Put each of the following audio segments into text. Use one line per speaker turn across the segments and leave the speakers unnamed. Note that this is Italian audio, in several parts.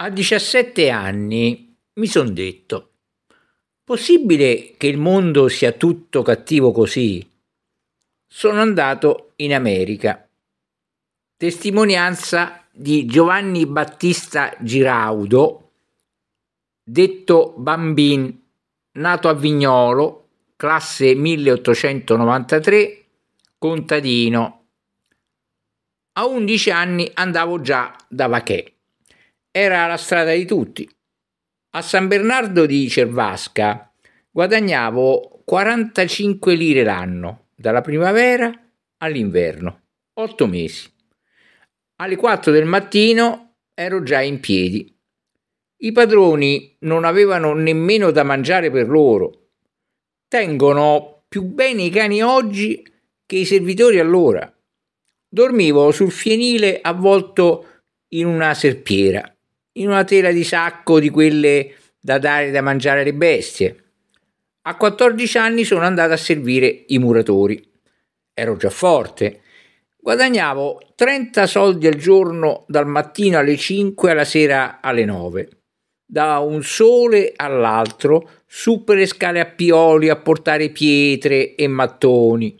A 17 anni mi son detto, possibile che il mondo sia tutto cattivo così? Sono andato in America. Testimonianza di Giovanni Battista Giraudo, detto Bambin, nato a Vignolo, classe 1893, contadino. A 11 anni andavo già da Vachè era la strada di tutti. A San Bernardo di Cervasca guadagnavo 45 lire l'anno, dalla primavera all'inverno, 8 mesi. Alle 4 del mattino ero già in piedi. I padroni non avevano nemmeno da mangiare per loro. Tengono più bene i cani oggi che i servitori allora. Dormivo sul fienile avvolto in una serpiera in una tela di sacco di quelle da dare da mangiare alle bestie. A 14 anni sono andato a servire i muratori. Ero già forte. Guadagnavo 30 soldi al giorno dal mattino alle 5 alla sera alle 9. Da un sole all'altro, su per le scale a pioli a portare pietre e mattoni.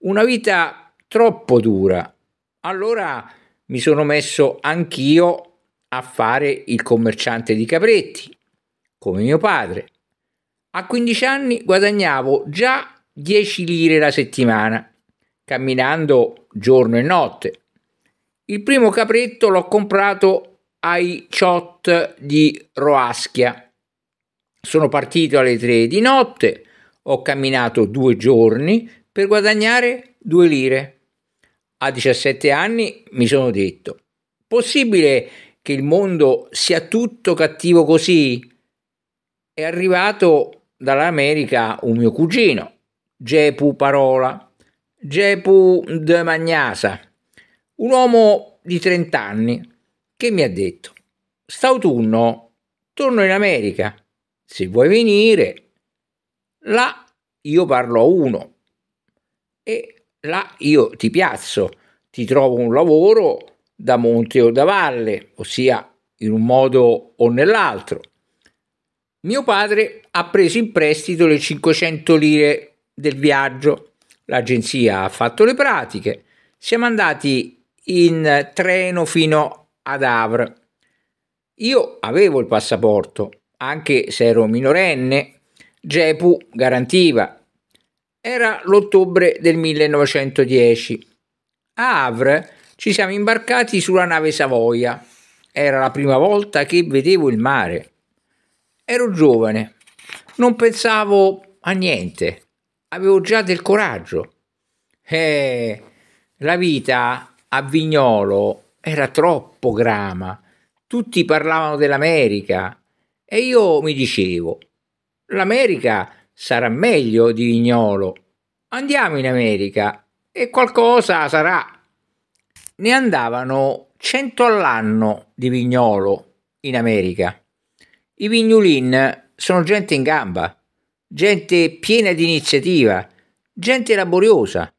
Una vita troppo dura. Allora mi sono messo anch'io a fare il commerciante di capretti, come mio padre. A 15 anni guadagnavo già 10 lire la settimana, camminando giorno e notte. Il primo capretto l'ho comprato ai Ciot di Roaschia. Sono partito alle 3 di notte, ho camminato due giorni per guadagnare 2 lire. A 17 anni mi sono detto, possibile che il mondo sia tutto cattivo così? È arrivato dall'America un mio cugino, Gepu Parola, Gepu de Magnasa, un uomo di 30 anni che mi ha detto, st'autunno torno in America, se vuoi venire, là io parlo a uno e là io ti piazzo, ti trovo un lavoro da monte o da valle, ossia in un modo o nell'altro. Mio padre ha preso in prestito le 500 lire del viaggio, l'agenzia ha fatto le pratiche, siamo andati in treno fino ad Havre. Io avevo il passaporto, anche se ero minorenne, Gepu garantiva. Era l'ottobre del 1910. A Havre ci siamo imbarcati sulla nave Savoia. Era la prima volta che vedevo il mare. Ero giovane, non pensavo a niente, avevo già del coraggio. Eh, la vita a Vignolo era troppo grama, tutti parlavano dell'America e io mi dicevo, l'America sarà meglio di Vignolo, andiamo in America e qualcosa sarà ne andavano 100 all'anno di vignolo in America. I vignolin sono gente in gamba, gente piena di iniziativa, gente laboriosa.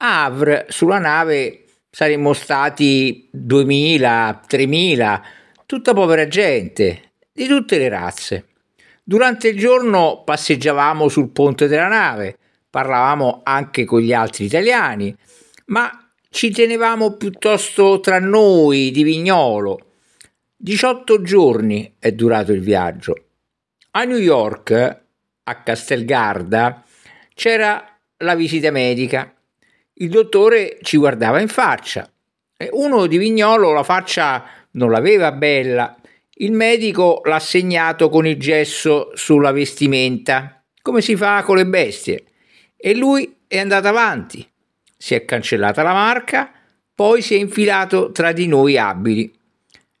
A Havre sulla nave saremmo stati 2000, 3000, tutta povera gente, di tutte le razze. Durante il giorno passeggiavamo sul ponte della nave, parlavamo anche con gli altri italiani, ma ci tenevamo piuttosto tra noi di Vignolo. 18 giorni è durato il viaggio. A New York, a Castelgarda, c'era la visita medica. Il dottore ci guardava in faccia. Uno di Vignolo la faccia non l'aveva bella. Il medico l'ha segnato con il gesso sulla vestimenta, come si fa con le bestie. E lui è andato avanti si è cancellata la marca, poi si è infilato tra di noi abili.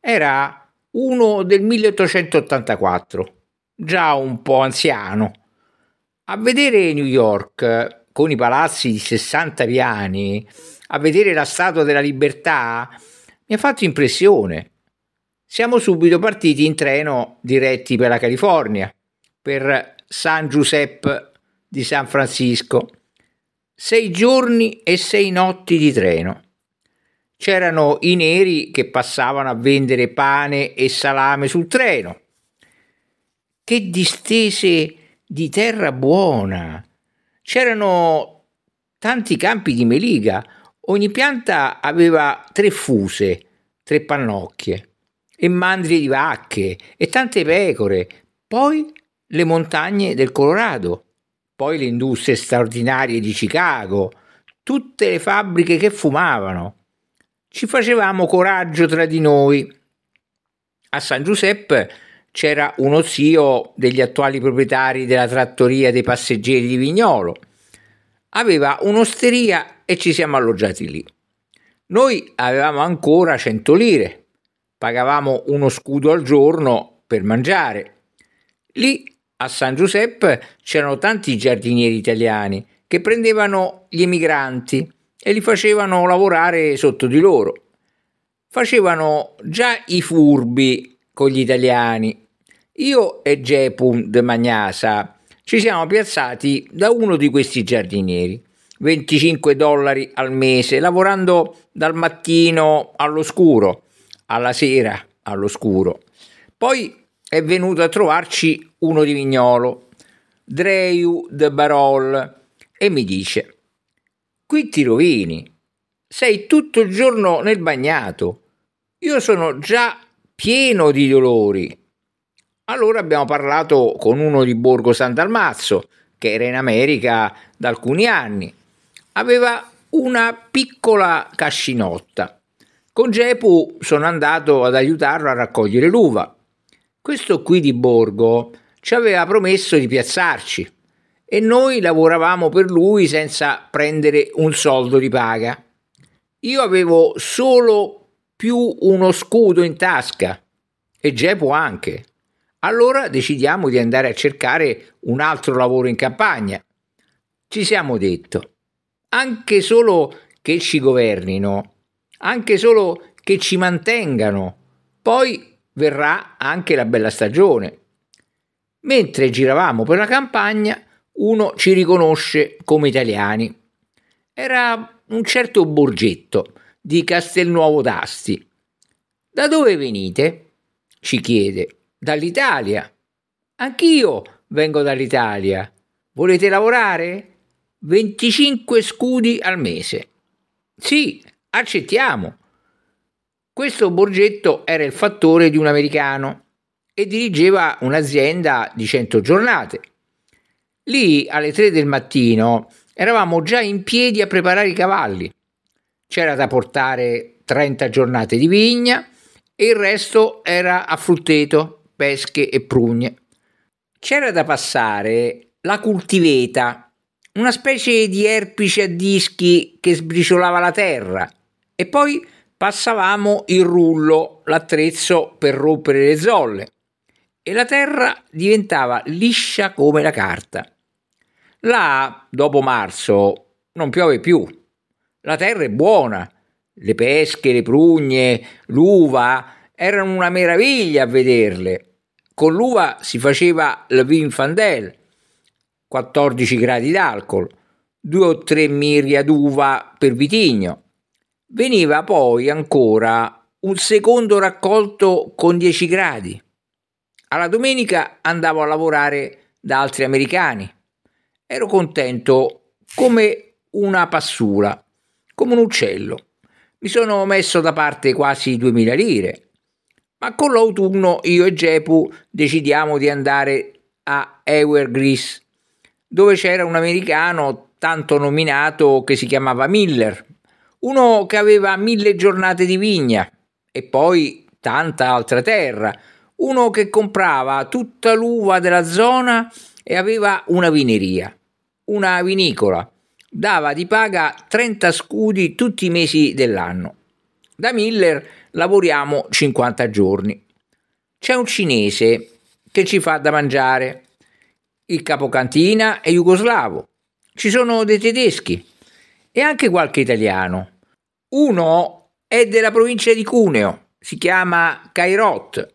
Era uno del 1884, già un po' anziano. A vedere New York, con i palazzi di 60 piani, a vedere la Statua della Libertà, mi ha fatto impressione. Siamo subito partiti in treno diretti per la California, per San Giuseppe di San Francisco sei giorni e sei notti di treno. C'erano i neri che passavano a vendere pane e salame sul treno. Che distese di terra buona! C'erano tanti campi di meliga. Ogni pianta aveva tre fuse, tre pannocchie, e mandrie di vacche, e tante pecore. Poi le montagne del Colorado poi le industrie straordinarie di Chicago, tutte le fabbriche che fumavano. Ci facevamo coraggio tra di noi. A San Giuseppe c'era uno zio degli attuali proprietari della trattoria dei passeggeri di Vignolo. Aveva un'osteria e ci siamo alloggiati lì. Noi avevamo ancora 100 lire, pagavamo uno scudo al giorno per mangiare. Lì a San Giuseppe c'erano tanti giardinieri italiani che prendevano gli emigranti e li facevano lavorare sotto di loro. Facevano già i furbi con gli italiani. Io e Gepum de Magnasa ci siamo piazzati da uno di questi giardinieri. 25 dollari al mese, lavorando dal mattino all'oscuro, alla sera all'oscuro. Poi è venuto a trovarci uno di Vignolo, Dreu de Barol, e mi dice: Qui ti rovini, sei tutto il giorno nel bagnato, io sono già pieno di dolori. Allora abbiamo parlato con uno di Borgo Sant'Almazzo, che era in America da alcuni anni. Aveva una piccola cascinotta. Con Gepu sono andato ad aiutarlo a raccogliere l'uva. Questo qui di Borgo ci aveva promesso di piazzarci e noi lavoravamo per lui senza prendere un soldo di paga. Io avevo solo più uno scudo in tasca e Gepo anche. Allora decidiamo di andare a cercare un altro lavoro in campagna. Ci siamo detto, anche solo che ci governino, anche solo che ci mantengano, poi verrà anche la bella stagione. Mentre giravamo per la campagna, uno ci riconosce come italiani. Era un certo Borgetto di Castelnuovo d'Asti. Da dove venite? ci chiede. Dall'Italia. Anch'io vengo dall'Italia. Volete lavorare? 25 scudi al mese. Sì, accettiamo, questo Borgetto era il fattore di un americano e dirigeva un'azienda di 100 giornate. Lì alle 3 del mattino eravamo già in piedi a preparare i cavalli. C'era da portare 30 giornate di vigna e il resto era a frutteto, pesche e prugne. C'era da passare la cultiveta, una specie di erpice a dischi che sbriciolava la terra, e poi passavamo il rullo, l'attrezzo per rompere le zolle, e la terra diventava liscia come la carta. Là, dopo marzo, non piove più. La terra è buona, le pesche, le prugne, l'uva erano una meraviglia a vederle. Con l'uva si faceva il vin fandel, 14 gradi d'alcol, due o tre miria d'uva per vitigno. Veniva poi ancora un secondo raccolto con 10 gradi. Alla domenica andavo a lavorare da altri americani. Ero contento come una passula, come un uccello. Mi sono messo da parte quasi 2000 lire. Ma con l'autunno io e Gepu decidiamo di andare a Evergrease, dove c'era un americano tanto nominato che si chiamava Miller uno che aveva mille giornate di vigna e poi tanta altra terra, uno che comprava tutta l'uva della zona e aveva una vineria, una vinicola, dava di paga 30 scudi tutti i mesi dell'anno. Da Miller lavoriamo 50 giorni. C'è un cinese che ci fa da mangiare, il capocantina è jugoslavo, ci sono dei tedeschi, e anche qualche italiano. Uno è della provincia di Cuneo, si chiama Cairot.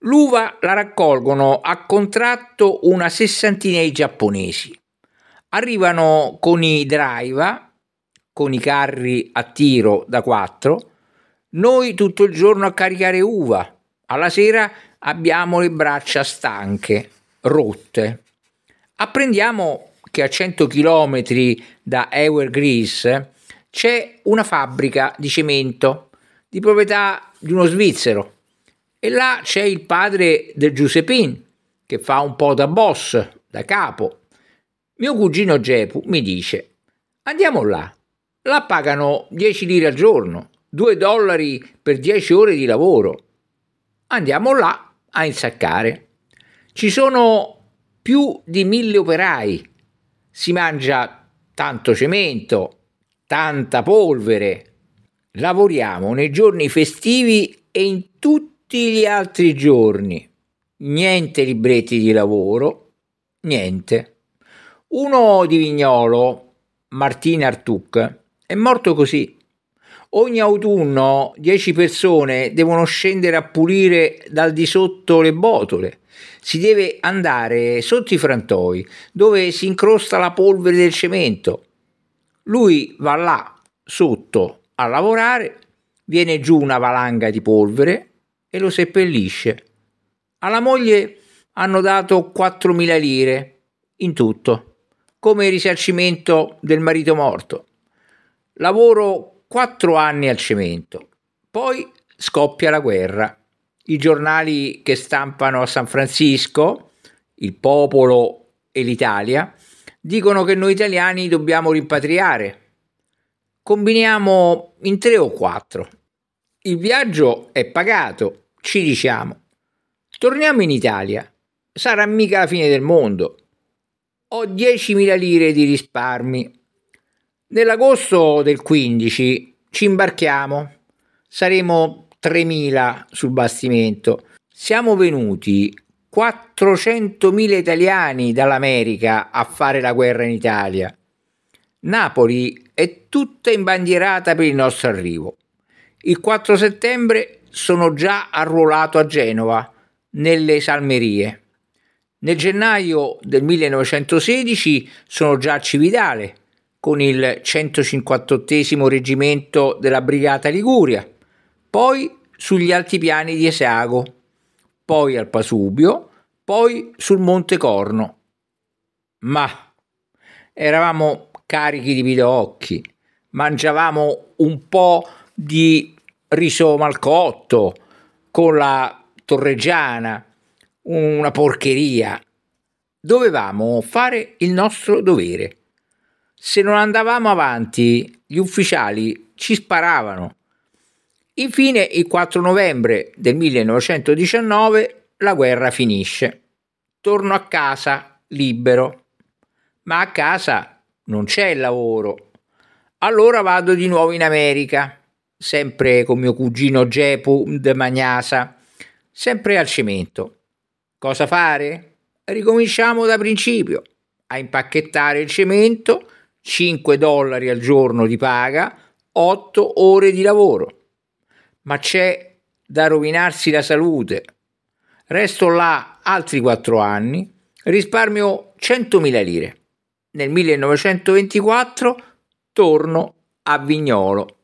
L'uva la raccolgono a contratto una sessantina di giapponesi. Arrivano con i driva, con i carri a tiro da quattro, noi tutto il giorno a caricare uva. Alla sera abbiamo le braccia stanche, rotte. Apprendiamo che a 100 km da Evergreece c'è una fabbrica di cemento di proprietà di uno svizzero e là c'è il padre del Giuseppin che fa un po' da boss, da capo. Mio cugino Gepu mi dice andiamo là, la pagano 10 lire al giorno, 2 dollari per 10 ore di lavoro. Andiamo là a insaccare. Ci sono più di mille operai si mangia tanto cemento, tanta polvere. Lavoriamo nei giorni festivi e in tutti gli altri giorni. Niente libretti di lavoro, niente. Uno di Vignolo, Martin Artuc, è morto così Ogni autunno 10 persone devono scendere a pulire dal di sotto le botole. Si deve andare sotto i frantoi dove si incrosta la polvere del cemento. Lui va là sotto a lavorare, viene giù una valanga di polvere e lo seppellisce. Alla moglie hanno dato 4.000 lire in tutto, come risarcimento del marito morto. Lavoro Quattro anni al cemento, poi scoppia la guerra. I giornali che stampano a San Francisco, il popolo e l'Italia, dicono che noi italiani dobbiamo rimpatriare. Combiniamo in tre o quattro. Il viaggio è pagato, ci diciamo. Torniamo in Italia. Sarà mica la fine del mondo. Ho 10.000 lire di risparmi. Nell'agosto del 15 ci imbarchiamo, saremo 3.000 sul bastimento. Siamo venuti 400.000 italiani dall'America a fare la guerra in Italia. Napoli è tutta imbandierata per il nostro arrivo. Il 4 settembre sono già arruolato a Genova, nelle Salmerie. Nel gennaio del 1916 sono già a Cividale con il 158 reggimento della Brigata Liguria, poi sugli altipiani di Esago, poi al Pasubio, poi sul Monte Corno. Ma eravamo carichi di pidocchi, mangiavamo un po' di riso malcotto con la torreggiana, una porcheria. Dovevamo fare il nostro dovere se non andavamo avanti, gli ufficiali ci sparavano. Infine, il 4 novembre del 1919, la guerra finisce. Torno a casa libero, ma a casa non c'è lavoro. Allora vado di nuovo in America, sempre con mio cugino Gepu de Magnasa, sempre al cemento. Cosa fare? Ricominciamo da principio, a impacchettare il cemento 5 dollari al giorno di paga, 8 ore di lavoro. Ma c'è da rovinarsi la salute. Resto là altri 4 anni, risparmio 100.000 lire. Nel 1924 torno a Vignolo.